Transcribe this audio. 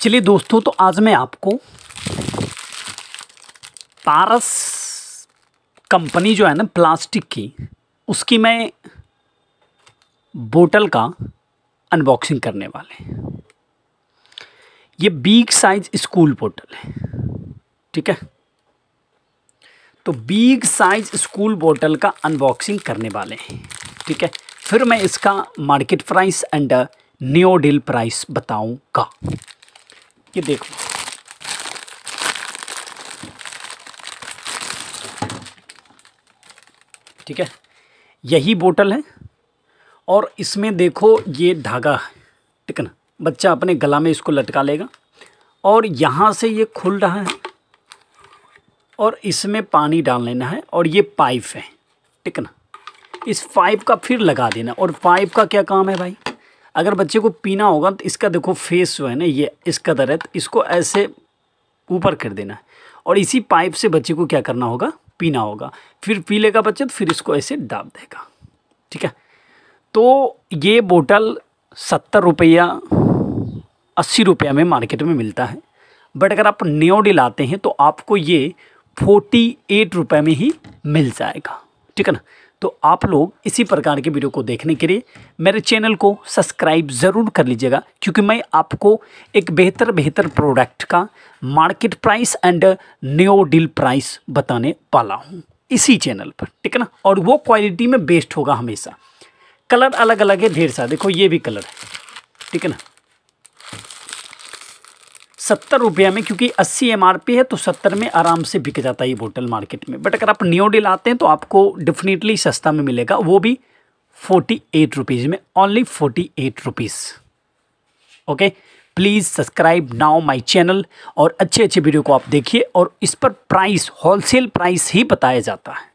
चलिए दोस्तों तो आज मैं आपको पारस कंपनी जो है ना प्लास्टिक की उसकी मैं बोतल का अनबॉक्सिंग करने वाले ये बिग साइज स्कूल बोतल है ठीक है तो बिग साइज स्कूल बोतल का अनबॉक्सिंग करने वाले हैं ठीक है फिर मैं इसका market price and new deal price बताऊंगा के देखो ठीक है यही बोटल है और इसमें देखो ये धागा है ठीक है ना बच्चा अपने गला में इसको लटका लेगा और यहाँ से ये खुल रहा है और इसमें पानी डाल लेना है और ये पाइप है ठीक है ना इस पाइप का फिर लगा देना और पाइप का क्या काम है भाई अगर बच्चे को पीना होगा तो इसका देखो फेस जो है ना ये इस कदर है तो इसको ऐसे ऊपर कर देना है और इसी पाइप से बच्चे को क्या करना होगा पीना होगा फिर पी लेगा बच्चे तो फिर इसको ऐसे दाब देगा ठीक है तो ये बोटल सत्तर रुपया अस्सी रुपया में मार्केट में मिलता है बट अगर आप नियोडिल लाते हैं तो आपको ये फोर्टी एट रुपये में ही मिल जाएगा ठीक है ना तो आप लोग इसी प्रकार के वीडियो को देखने के लिए मेरे चैनल को सब्सक्राइब ज़रूर कर लीजिएगा क्योंकि मैं आपको एक बेहतर बेहतर प्रोडक्ट का market price and new deal price बताने वाला हूँ इसी चैनल पर ठीक है ना और वो क्वालिटी में बेस्ट होगा हमेशा कलर अलग अलग है ढेर सा देखो ये भी कलर है ठीक है ना सत्तर रुपये में क्योंकि अस्सी एम है तो सत्तर में आराम से बिक जाता है ये बोटल मार्केट में बट अगर आप न्योडील आते हैं तो आपको डेफिनेटली सस्ता में मिलेगा वो भी फोर्टी एट रुपीज़ में only forty eight rupees okay please subscribe now my channel और अच्छे अच्छे वीडियो को आप देखिए और इस पर प्राइस होलसेल प्राइस ही बताया जाता है